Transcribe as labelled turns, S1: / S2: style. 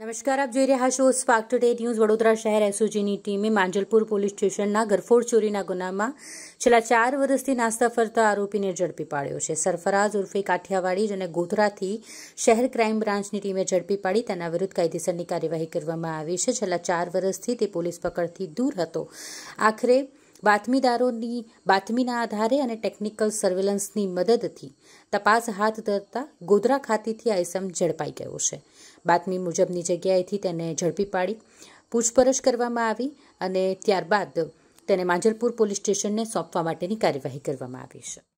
S1: નમસ્કાર આપ જોઈ રહ્યા છો સ્પાર્ક ટુડે ન્યૂઝ વડોદરા શહેર એસઓજીની ટીમે માંજલપુર પોલીસ સ્ટેશનના ગરફોડ ચોરીના ગુનામાં છેલ્લા ચાર વર્ષથી નાસ્તા ફરતા આરોપીને ઝડપી પાડ્યો છે સરફરાજ ઉર્ફે કાઠિયાવાડી અને ગોધરાથી શહેર ક્રાઇમ બ્રાન્ચની ટીમે ઝડપી પાડી તેના વિરુદ્ધ કાયદેસરની કાર્યવાહી કરવામાં આવી છે છેલ્લા ચાર વર્ષથી તે પોલીસ પકડથી દૂર હતો આખરે બાતમીદારોની બાતમીના આધારે અને ટેકનિકલ સર્વેલન્સની મદદથી તપાસ હાથ ધરતા ગોધરા ખાતેથી આ ઝડપાઈ ગયો છે બાતમી મુજબની જગ્યાએથી તેને ઝડપી પાડી પૂછપરછ કરવામાં આવી અને ત્યારબાદ તેને માંજલપુર પોલીસ સ્ટેશનને સોંપવા માટેની કાર્યવાહી કરવામાં
S2: આવી છે